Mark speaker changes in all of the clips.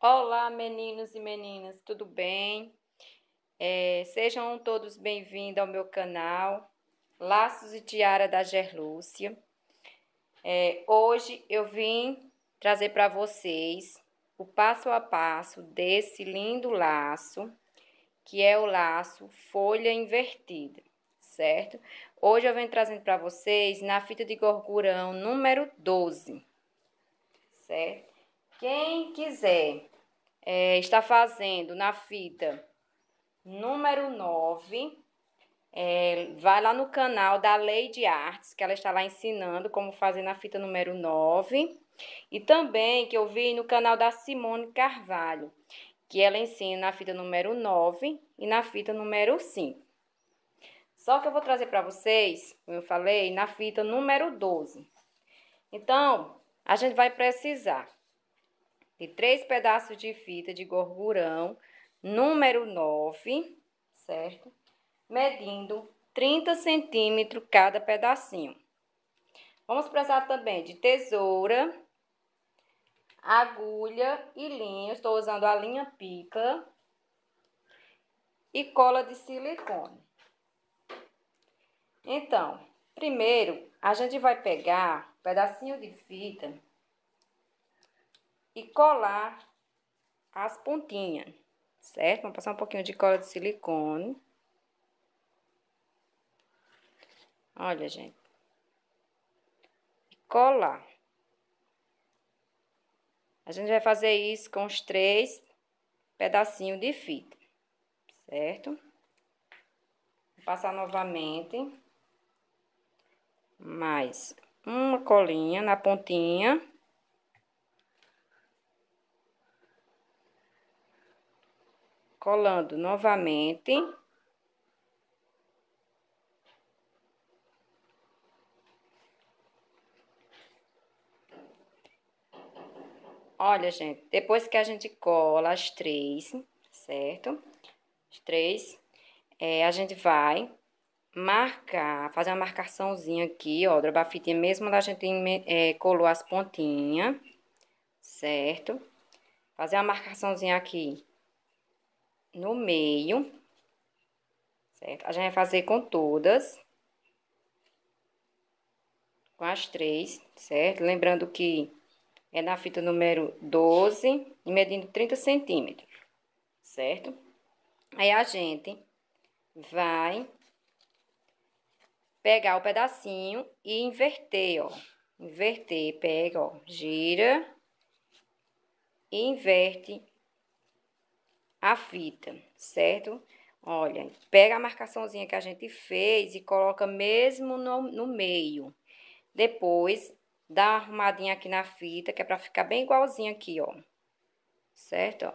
Speaker 1: Olá, meninos e meninas, tudo bem? É, sejam todos bem-vindos ao meu canal Laços e Tiara da Gerlúcia. É, hoje eu vim trazer para vocês o passo a passo desse lindo laço, que é o laço folha invertida, certo? Hoje eu venho trazendo para vocês na fita de gorgurão número 12, certo? Quem quiser é, está fazendo na fita número 9, é, vai lá no canal da Lei de Artes, que ela está lá ensinando como fazer na fita número 9. E também que eu vi no canal da Simone Carvalho, que ela ensina na fita número 9 e na fita número 5. Só que eu vou trazer para vocês, como eu falei, na fita número 12. Então, a gente vai precisar de três pedaços de fita de gorgurão, número 9, certo? Medindo 30 centímetros cada pedacinho. Vamos precisar também de tesoura, agulha e linha. Estou usando a linha pica e cola de silicone. Então, primeiro a gente vai pegar um pedacinho de fita e colar as pontinhas, certo? Vamos passar um pouquinho de cola de silicone. Olha, gente. Colar. A gente vai fazer isso com os três pedacinhos de fita, certo? Vou passar novamente. Mais uma colinha na pontinha. colando novamente. Olha, gente, depois que a gente cola as três, certo? As três, é, a gente vai marcar, fazer uma marcaçãozinha aqui, ó, da fitinha. mesmo onde a gente é, colou as pontinhas, certo? Fazer uma marcaçãozinha aqui no meio, certo? A gente vai fazer com todas, com as três, certo? Lembrando que é na fita número 12 e medindo 30 centímetros, certo? Aí a gente vai pegar o pedacinho e inverter, ó. Inverter, pega, ó, gira, e inverte a fita, certo? Olha, pega a marcaçãozinha que a gente fez e coloca mesmo no, no meio. Depois, dá uma arrumadinha aqui na fita, que é pra ficar bem igualzinho aqui, ó. Certo, ó.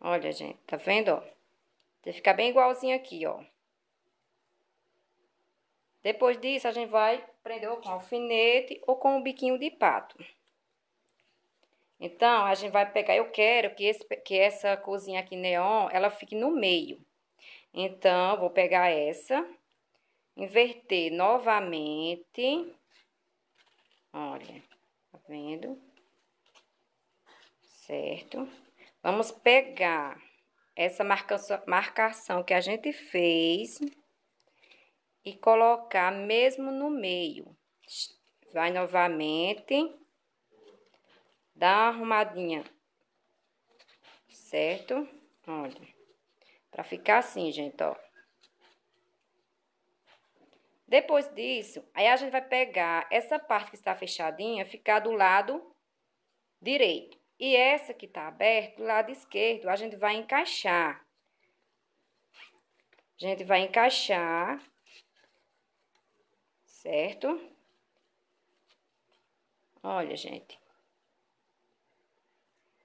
Speaker 1: Olha, gente, tá vendo, ó? que ficar bem igualzinho aqui, ó. Depois disso, a gente vai prender ou com alfinete ou com o biquinho de pato. Então, a gente vai pegar, eu quero que, esse, que essa cozinha aqui neon, ela fique no meio. Então, vou pegar essa, inverter novamente. Olha, tá vendo? Certo? Vamos pegar essa marcação, marcação que a gente fez e colocar mesmo no meio. Vai novamente dar arrumadinha, certo? Olha, pra ficar assim, gente, ó. Depois disso, aí a gente vai pegar essa parte que está fechadinha, ficar do lado direito. E essa que tá aberta, do lado esquerdo, a gente vai encaixar. A gente vai encaixar, certo? Olha, gente.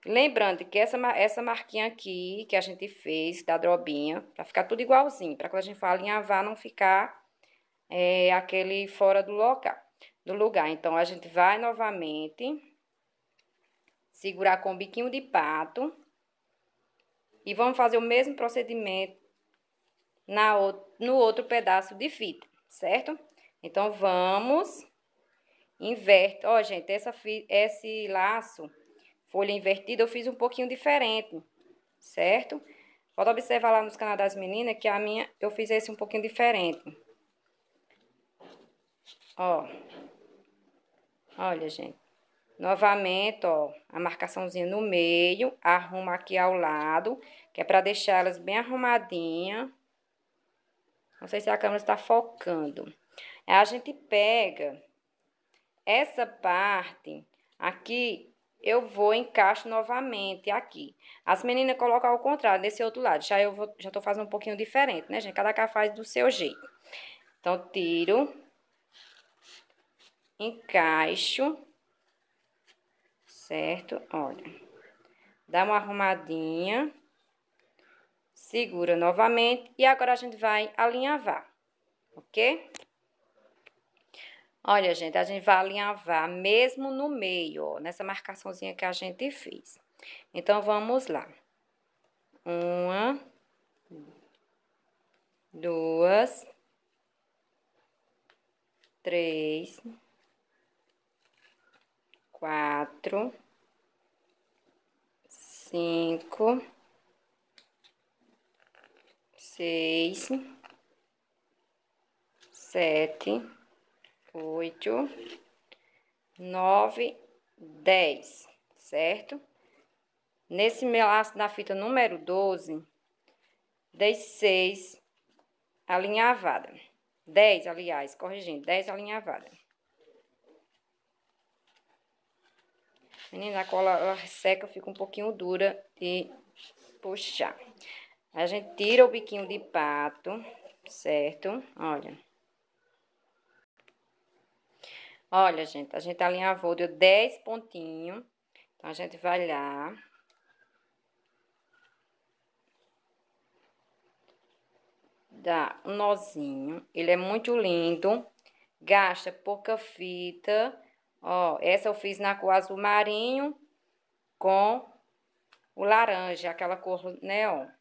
Speaker 1: Lembrando que essa, essa marquinha aqui que a gente fez da drobinha, pra ficar tudo igualzinho, pra quando a gente for alinhavar não ficar é, aquele fora do local, do lugar. Então, a gente vai novamente segurar com o biquinho de pato e vamos fazer o mesmo procedimento na, no outro pedaço de fita, certo? Então, vamos, inverte. Ó, gente, essa, esse laço folha invertida, eu fiz um pouquinho diferente, certo? Pode observar lá nos canais das meninas que a minha, eu fiz esse um pouquinho diferente. Ó. Olha, gente. Novamente, ó, a marcaçãozinha no meio, arruma aqui ao lado, que é pra deixar elas bem arrumadinha. Não sei se a câmera está focando. Aí a gente pega essa parte aqui eu vou encaixo novamente aqui. As meninas colocam ao contrário, desse outro lado. Já eu vou, já tô fazendo um pouquinho diferente, né, gente? Cada cá faz do seu jeito. Então, tiro. Encaixo. Certo? Olha. Dá uma arrumadinha. Segura novamente. E agora a gente vai alinhavar, ok? Olha, gente, a gente vai alinhavar mesmo no meio, ó, nessa marcaçãozinha que a gente fez. Então, vamos lá. Uma, duas, três, quatro, cinco, seis, sete, oito, nove, dez, certo? Nesse meu laço da fita número 12, dei seis alinhavada. Dez, aliás, corrigindo, dez alinhavada. Menina, a cola seca fica um pouquinho dura de puxar. A gente tira o biquinho de pato, certo? Olha. Olha, gente, a gente alinhavou, deu 10 pontinhos. Então, a gente vai lá. Dá um nozinho. Ele é muito lindo. Gasta pouca fita. Ó, essa eu fiz na cor azul marinho com o laranja, aquela cor neon. Né,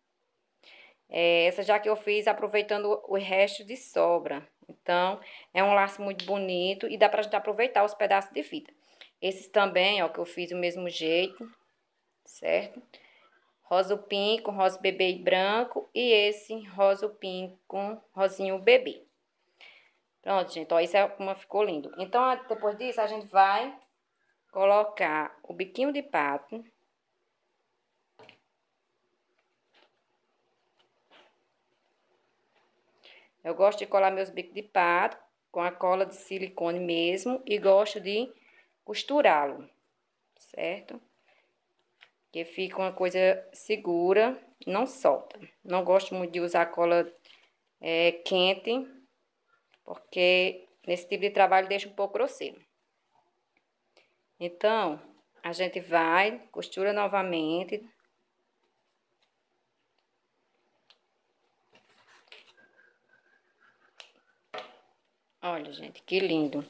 Speaker 1: é, essa já que eu fiz aproveitando o resto de sobra. Então, é um laço muito bonito e dá para a gente aproveitar os pedaços de fita. Esses também, ó, que eu fiz do mesmo jeito, certo? Rosa Pin com rosa bebê e branco e esse rosa Pin com rosinho bebê. Pronto, gente, ó, isso é como ficou lindo. Então, depois disso, a gente vai colocar o biquinho de pato Eu gosto de colar meus bicos de pato com a cola de silicone mesmo e gosto de costurá-lo, certo? Que fica uma coisa segura, não solta. Não gosto muito de usar cola é, quente, porque nesse tipo de trabalho deixa um pouco grosseiro. Então, a gente vai, costura novamente, Olha, gente, que lindo.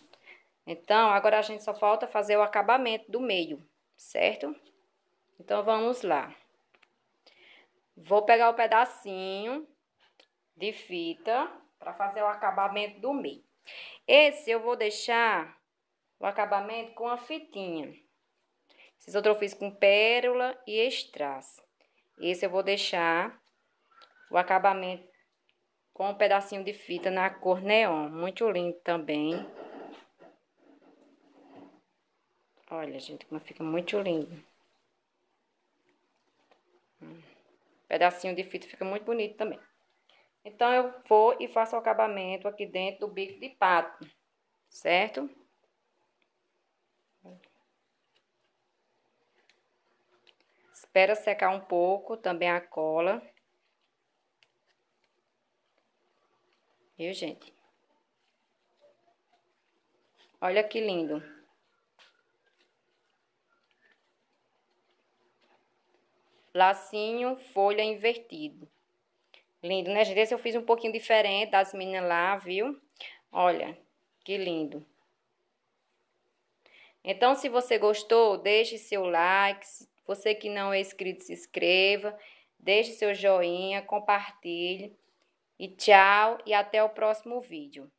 Speaker 1: Então, agora a gente só falta fazer o acabamento do meio, certo? Então, vamos lá. Vou pegar o um pedacinho de fita para fazer o acabamento do meio. Esse eu vou deixar o acabamento com a fitinha. Esses outros eu fiz com pérola e strass. Esse eu vou deixar o acabamento com um pedacinho de fita na cor neon. Muito lindo também. Olha, gente, como fica muito lindo. Hum, pedacinho de fita fica muito bonito também. Então, eu vou e faço o acabamento aqui dentro do bico de pato, certo? Espera secar um pouco também a cola. Viu, gente? Olha que lindo. Lacinho, folha invertido. Lindo, né, gente? Esse eu fiz um pouquinho diferente das meninas lá, viu? Olha, que lindo. Então, se você gostou, deixe seu like. Se você que não é inscrito, se inscreva. Deixe seu joinha, compartilhe. E tchau e até o próximo vídeo.